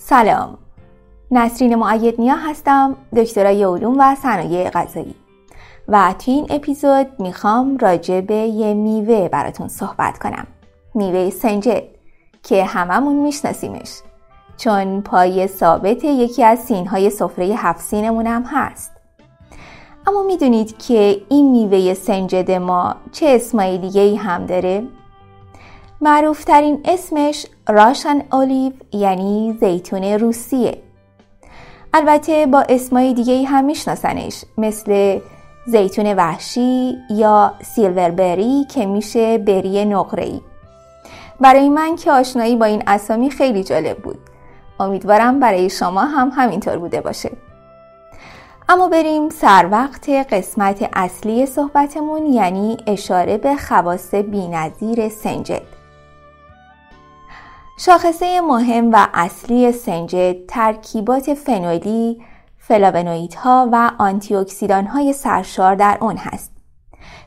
سلام نسرین معید نیا هستم دکترای علوم و صنایع غذایی و توی این اپیزود میخوام راجع به یه میوه براتون صحبت کنم میوه سنجد که هممون میشناسیمش چون پای ثابت یکی از سینهای سفره هفت سینمون هم هست اما میدونید که این میوه سنجد ما چه اسمایی دیگه ای هم داره؟ معروفترین اسمش راشن اولیو یعنی زیتون روسیه البته با اسمای دیگه هم میشناسنش مثل زیتون وحشی یا سیلور بری که میشه بری نقره ای برای من که آشنایی با این اسامی خیلی جالب بود امیدوارم برای شما هم همینطور بوده باشه اما بریم سر وقت قسمت اصلی صحبتمون یعنی اشاره به خواست بینظیر سنجد شاخصه مهم و اصلی سنجد ترکیبات فنولی، ها و آنتی های سرشار در آن هست.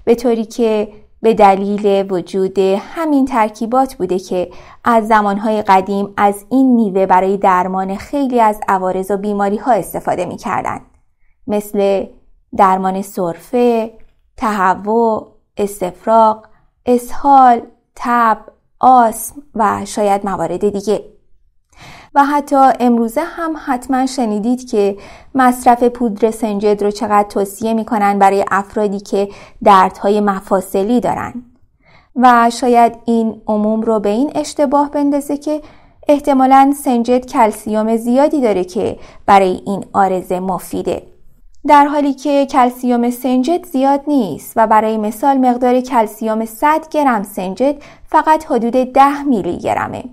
به طوری که به دلیل وجود همین ترکیبات بوده که از زمانهای قدیم از این نیوه برای درمان خیلی از عوارض و بیماری ها استفاده می کردن. مثل درمان سرفه، تهوع، استفراغ، اسهال، تب، آسم و شاید موارد دیگه و حتی امروزه هم حتما شنیدید که مصرف پودر سنجد رو چقدر توصیه میکنن برای افرادی که دردهای مفاصلی دارن و شاید این عموم رو به این اشتباه بندازه که احتمالا سنجد کلسیوم زیادی داره که برای این آرزه مفیده در حالی که کلسیوم سنجد زیاد نیست و برای مثال مقدار کلسیوم 100 گرم سنجد فقط حدود 10 میلی گرمه.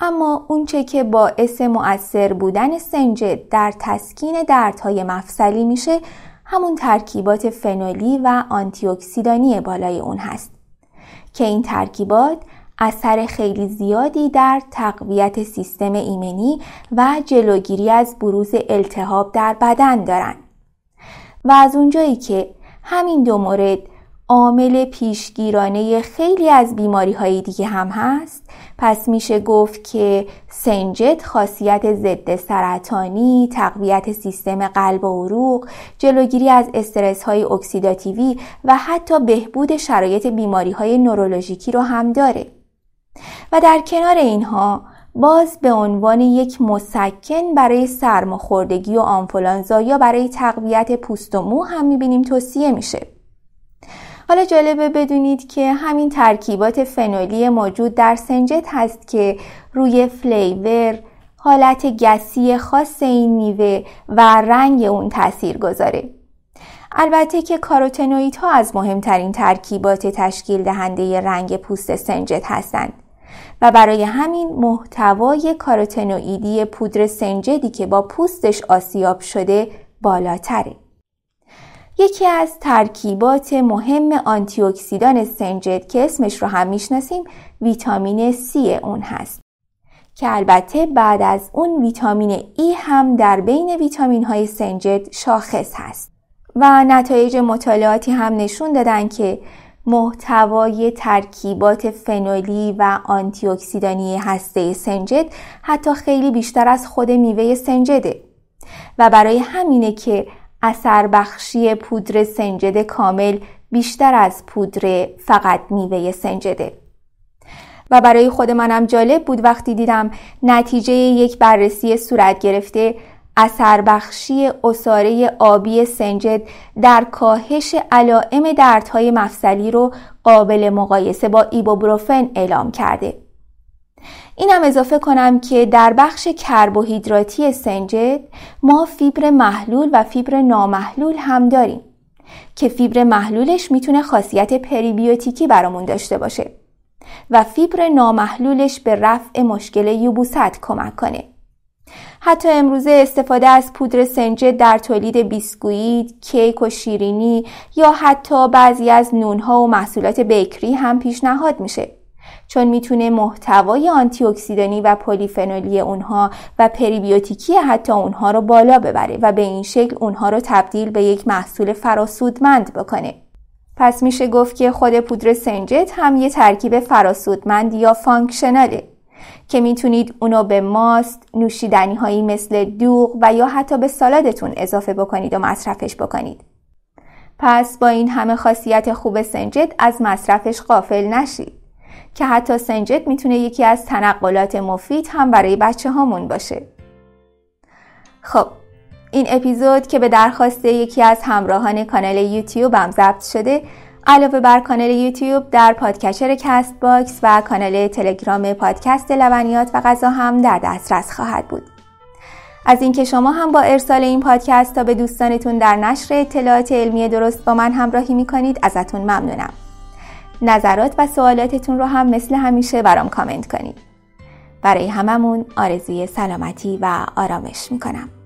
اما اونچه که باعث مؤثر بودن سنجد در تسکین دردهای مفصلی میشه همون ترکیبات فنولی و اکسیدانی بالای اون هست که این ترکیبات اثر خیلی زیادی در تقویت سیستم ایمنی و جلوگیری از بروز التهاب در بدن دارند. و از اونجایی که همین دو مورد عامل پیشگیرانه خیلی از بیماری های دیگه هم هست پس میشه گفت که سنجت خاصیت ضد سرطانی، تقویت سیستم قلب و عروق، جلوگیری از استرس های اکسیداتیوی و حتی بهبود شرایط بیماری های نورولوژیکی رو هم داره و در کنار اینها باز به عنوان یک مسکن برای سرماخوردگی و آنفولانزا یا برای تقویت پوست و مو هم میبینیم توصیه میشه حالا جالبه بدونید که همین ترکیبات فنولی موجود در سنجت هست که روی فلیور، حالت گسی خاص این میوه و رنگ اون تاثیر گذاره. البته که کاروتنوئیدها ها از مهمترین ترکیبات تشکیل دهنده رنگ پوست سنجت هستند. و برای همین محتوای کاروتنوئیدی پودر سنجدی که با پوستش آسیاب شده بالاتره. یکی از ترکیبات مهم اکسیدان سنجد که اسمش رو هم میشناسیم ویتامین C اون هست که البته بعد از اون ویتامین E هم در بین ویتامین های سنجد شاخص هست و نتایج مطالعاتی هم نشون دادن که محتوای ترکیبات فنولی و آنتی اکسیدانی هسته سنجد حتی خیلی بیشتر از خود میوه سنجده و برای همینه که اثر بخشی پودر سنجد کامل بیشتر از پودر فقط میوه سنجده و برای خود منم جالب بود وقتی دیدم نتیجه یک بررسی صورت گرفته اثر بخشی اصاره آبی سنجد در کاهش علائم دردهای مفصلی رو قابل مقایسه با ایبوبروفن اعلام کرده. اینم اضافه کنم که در بخش کربوهیدراتی سنجد ما فیبر محلول و فیبر نامحلول هم داریم که فیبر محلولش میتونه خاصیت پریبیوتیکی برامون داشته باشه و فیبر نامحلولش به رفع مشکل یوبوست کمک کنه. حتی امروزه استفاده از پودر سنجه در تولید بیسکویت، کیک و شیرینی یا حتی بعضی از نونها و محصولات بیکری هم پیشنهاد میشه. چون میتونه محتوای آنتی اکسیدانی و پلیفنولی اونها و پریبیوتیکی حتی اونها رو بالا ببره و به این شکل اونها رو تبدیل به یک محصول فراسودمند بکنه. پس میشه گفت که خود پودر سنجت هم یه ترکیب فراسودمند یا فانکشناله که میتونید اونو به ماست، نوشیدنی هایی مثل دوغ و یا حتی به سالادتون اضافه بکنید و مصرفش بکنید. پس با این همه خاصیت خوب سنجد از مصرفش قافل نشید که حتی سنجد میتونه یکی از تنقلات مفید هم برای بچه هامون باشه. خب این اپیزود که به درخواست یکی از همراهان کانال یوتیوبم هم ضبط شده علاوه بر کانال یوتیوب در پادکچر کست باکس و کانال تلگرام پادکست لبنیات و غذا هم در دسترس خواهد بود از اینکه شما هم با ارسال این پادکست تا به دوستانتون در نشر اطلاعات علمی درست با من همراهی میکنید ازتون ممنونم نظرات و سوالاتتون رو هم مثل همیشه برام کامنت کنید برای هممون آرزوی سلامتی و آرامش میکنم